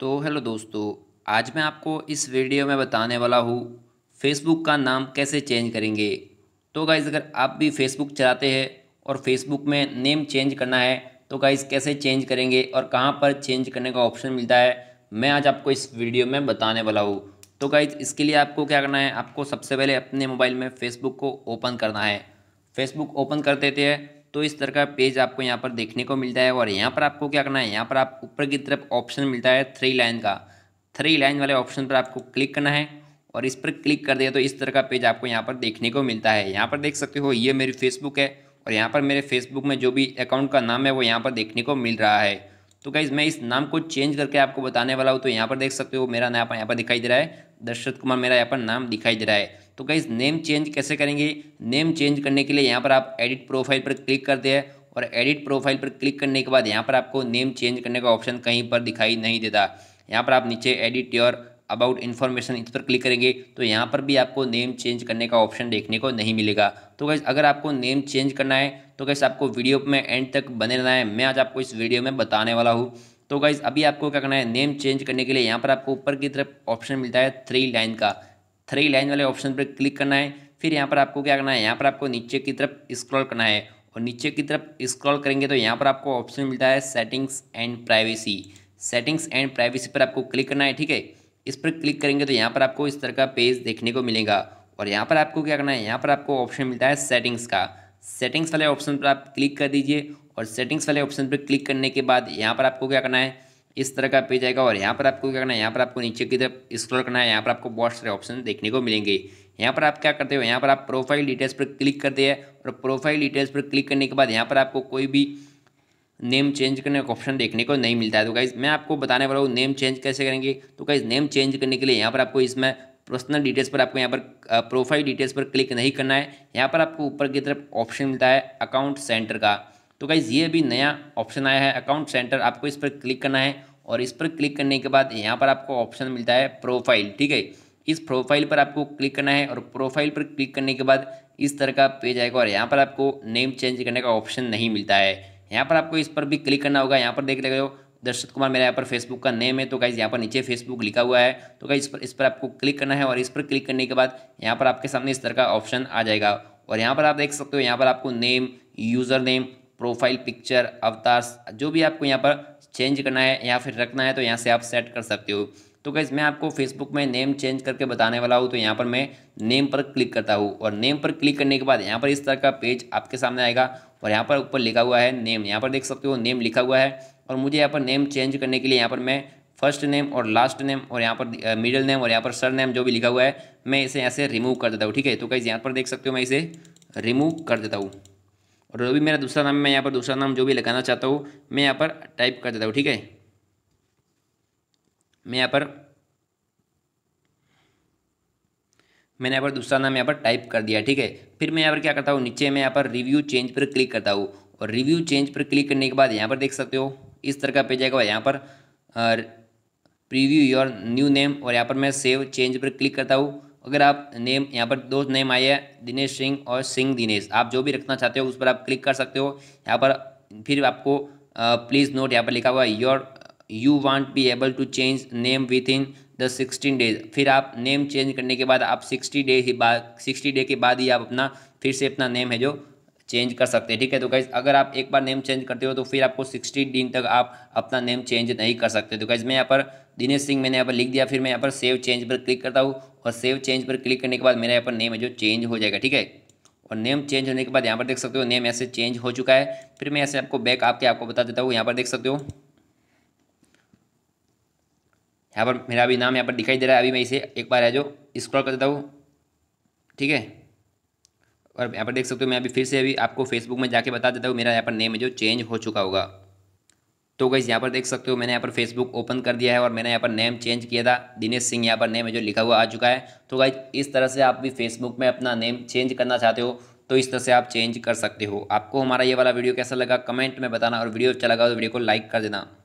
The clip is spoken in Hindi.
तो हेलो दोस्तों आज मैं आपको इस वीडियो में बताने वाला हूँ फेसबुक का नाम कैसे चेंज करेंगे तो गाइज़ अगर आप भी फेसबुक चलाते हैं और फेसबुक में नेम चेंज करना है तो गाइज़ कैसे चेंज करेंगे और कहाँ पर चेंज करने का ऑप्शन मिलता है मैं आज आपको इस वीडियो में बताने वाला हूँ तो गाइज़ इसके लिए आपको क्या करना है आपको सबसे पहले अपने मोबाइल में फ़ेसबुक को ओपन करना है फेसबुक ओपन कर देते हैं तो इस तरह का पेज आपको यहाँ पर देखने को मिलता है और यहाँ पर आपको क्या करना है यहाँ पर आप ऊपर की तरफ ऑप्शन मिलता है थ्री लाइन का थ्री लाइन वाले ऑप्शन पर आपको क्लिक करना है और इस पर क्लिक कर दिया तो इस तरह का पेज आपको यहाँ पर देखने को मिलता है यहाँ पर देख सकते हो ये मेरी फेसबुक है और यहाँ पर मेरे फेसबुक में जो भी अकाउंट का नाम है वो यहाँ पर देखने को मिल रहा है तो गाइज़ मैं इस नाम को चेंज करके आपको बताने वाला हूँ तो यहाँ पर देख सकते हो मेरा नाम यहाँ पर दिखाई दे रहा है दशरथ कुमार मेरा यहाँ पर नाम दिखाई दे रहा है तो गाइज नेम चेंज कैसे करेंगे नेम चेंज करने के लिए यहाँ पर आप एडिट प्रोफाइल पर क्लिक करते हैं और एडिट प्रोफाइल पर क्लिक करने के बाद यहाँ पर आपको नेम चेंज करने का ऑप्शन कहीं पर दिखाई नहीं देता यहाँ पर आप नीचे एडिट योर अबाउट इन्फॉर्मेशन इस पर क्लिक करेंगे तो यहाँ पर भी आपको नेम चेंज करने का ऑप्शन देखने को नहीं मिलेगा तो गैस अगर आपको नेम चेंज करना है तो गैस आपको वीडियो में एंड तक बने रहना है मैं आज आपको इस वीडियो में बताने वाला हूँ तो गाइज अभी आपको क्या करना है नेम चेंज करने के लिए यहाँ पर आपको ऊपर की तरफ ऑप्शन मिलता है थ्री लाइन का थ्री लाइन वाले ऑप्शन पर क्लिक करना है फिर यहाँ पर आपको क्या करना है यहाँ पर आपको नीचे की तरफ स्क्रॉल करना है और नीचे की तरफ स्क्रॉल करेंगे तो यहाँ पर आपको ऑप्शन मिलता है settings and privacy settings and privacy पर आपको क्लिक करना है ठीक है इस पर क्लिक करेंगे तो यहाँ पर आपको इस तरह का पेज देखने को मिलेगा और यहाँ पर आपको क्या करना है यहाँ पर आपको ऑप्शन मिलता है सेटिंग्स का सेटिंग्स वाले ऑप्शन पर आप क्लिक कर दीजिए और सेटिंग्स वाले ऑप्शन पर क्लिक करने के बाद यहाँ पर आपको क्या करना है इस तरह का पेज आएगा और यहाँ पर आपको क्या करना है यहाँ पर आपको नीचे की तरफ स्क्रॉल करना है यहाँ पर आपको बहुत सारे ऑप्शन देखने को मिलेंगे यहाँ पर आप क्या करते हो यहाँ पर आप प्रोफाइल डिटेल्स पर क्लिक करते हैं और प्रोफाइल डिटेल्स पर क्लिक करने के बाद यहाँ पर आपको कोई भी नेम चेंज करने का ऑप्शन देखने को नहीं मिलता है तो गाइज़ मैं आपको बताने वाला हूँ नेम चेंज कैसे करेंगे तो गाइज़ नेम चेंज करने के लिए यहाँ पर आपको इसमें पर्सनल डिटेल्स पर आपको यहाँ पर प्रोफाइल डिटेल्स पर क्लिक नहीं करना है यहाँ पर आपको ऊपर की तरफ ऑप्शन मिलता है अकाउंट सेंटर का तो गाइज़ ये अभी नया ऑप्शन आया है अकाउंट सेंटर आपको इस पर क्लिक करना है और इस पर क्लिक करने के बाद यहाँ पर आपको ऑप्शन मिलता है प्रोफाइल ठीक है इस प्रोफाइल पर आपको क्लिक करना है और प्रोफाइल पर क्लिक करने के बाद इस तरह का पेज आएगा और यहाँ पर आपको नेम चेंज करने का ऑप्शन नहीं मिलता है यहाँ पर आपको इस पर भी क्लिक करना होगा यहाँ पर देख लेगा दर्शक कुमार मेरा यहाँ पर फेसबुक का नेम है तो गाइज़ यहाँ पर नीचे फेसबुक लिखा हुआ है तो गाइज़ इस पर इस पर आपको क्लिक करना है और इस पर क्लिक करने के बाद यहाँ पर आपके सामने इस तरह का ऑप्शन आ जाएगा और यहाँ पर आप देख सकते हो यहाँ पर आपको name user name profile picture avatar जो भी आपको यहाँ पर चेंज करना है या फिर रखना है तो यहाँ से आप सेट कर सकते हो तो कैसे मैं आपको फेसबुक में नेम चेंज करके बताने वाला हूँ तो यहाँ पर मैं नेम पर क्लिक करता हूँ और नेम पर क्लिक करने के बाद यहाँ पर इस तरह का पेज आपके सामने आएगा और यहाँ पर ऊपर लिखा हुआ है नेम यहाँ पर देख सकते हो नेम लिखा हुआ है और मुझे यहाँ पर नेम चेंज करने के लिए यहाँ पर मैं फर्स्ट नेम और लास्ट नेम और यहाँ पर मिडिल नेम और यहाँ पर सर नेम जो भी लिखा हुआ है मैं इसे ऐसे रिमूव कर देता हूँ ठीक है तो कैसे यहाँ पर देख सकते हो मैं इसे रिमूव कर देता हूँ और जो भी मेरा दूसरा नाम मैं यहाँ पर दूसरा नाम जो भी लगाना चाहता हूँ मैं यहाँ पर टाइप कर देता हूँ ठीक है मैं यहाँ पर मैंने यहाँ पर दूसरा नाम यहाँ पर टाइप कर दिया ठीक है फिर मैं यहाँ पर क्या करता हूँ नीचे मैं यहाँ पर रिव्यू चेंज पर क्लिक करता हूँ और रिव्यू चेंज पर क्लिक करने के बाद यहाँ पर देख सकते हो इस तरह का पेज आएगा यहाँ पर प्रीव्यू योर न्यू नेम और यहाँ पर मैं सेव चेंज पर क्लिक करता हूँ अगर आप नेम यहाँ पर दो नेम आए हैं दिनेश सिंह और सिंह दिनेश आप जो भी रखना चाहते हो उस पर आप क्लिक कर सकते हो यहाँ पर फिर आपको प्लीज़ नोट यहाँ पर लिखा हुआ है your you want be able to change name within the sixteen days फिर आप नेम चेंज करने के बाद आप सिक्सटी डे ही बाद सिक्सटी डे के बाद ही आप अपना फिर से अपना नेम है जो चेंज कर सकते हैं ठीक है तो गाइज अगर आप एक बार नेम चेंज करते हो तो फिर आपको सिक्सटी दिन तक आप अपना नेम चेंज नहीं कर सकते तो गाइज मैं यहाँ पर दिनेश सिंह मैंने यहाँ पर लिख दिया फिर मैं यहाँ पर सेव चेंज पर क्लिक करता हूँ और सेव चेंज पर क्लिक करने के बाद मेरा यहाँ पर नेम है जो चेंज हो जाएगा ठीक है और नेम चेंज होने के बाद यहाँ पर देख सकते हो नेम ऐसे चेंज हो चुका है फिर मैं ऐसे आपको बैक आपके आपको बता देता हूँ यहाँ पर देख सकते हो यहाँ पर मेरा अभी नाम यहाँ पर दिखाई दे रहा है अभी मैं इसे एक बार है जो स्क्रॉल कर देता हूँ ठीक है और यहाँ पर देख सकते हो मैं अभी फिर से अभी आपको फेसबुक में जाके बता देता हूँ मेरा यहाँ पर नेम है जो चेंज हो चुका होगा तो गई यहाँ पर देख सकते हो मैंने यहाँ पर फेसबुक ओपन कर दिया है और मैंने यहाँ पर नेम चेंज किया था दिनेश सिंह यहाँ पर नेम है जो लिखा हुआ आ चुका है तो गाइज इस तरह से आप भी फेसबुक में अपना नेम चेंज करना चाहते हो तो इस तरह से आप चेंज कर सकते हो आपको हमारा ये वाला वीडियो कैसा लगा कमेंट में बताना और वीडियो अच्छा लगा तो वीडियो को लाइक कर देना